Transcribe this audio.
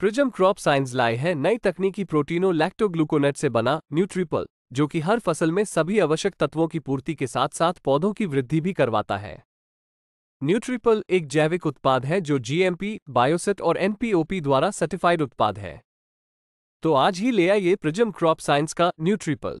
prism crop science लाए है नई तकनीकी प्रोटीनो लैक्टोग्लूकोनेट से बना न्यूट्रीपल जो कि हर फसल में सभी आवश्यक तत्वों की पूर्ति के साथ साथ पौधों की वृद्धि भी करवाता है न्यूट्रीपल एक जैविक उत्पाद है जो जीएमपी, बायोसेट और एनपीओपी द्वारा सर्टिफाइड उत्पाद है तो आज ही ले आइए प्रिजम क्रॉप साइंस का न्यूट्रीपल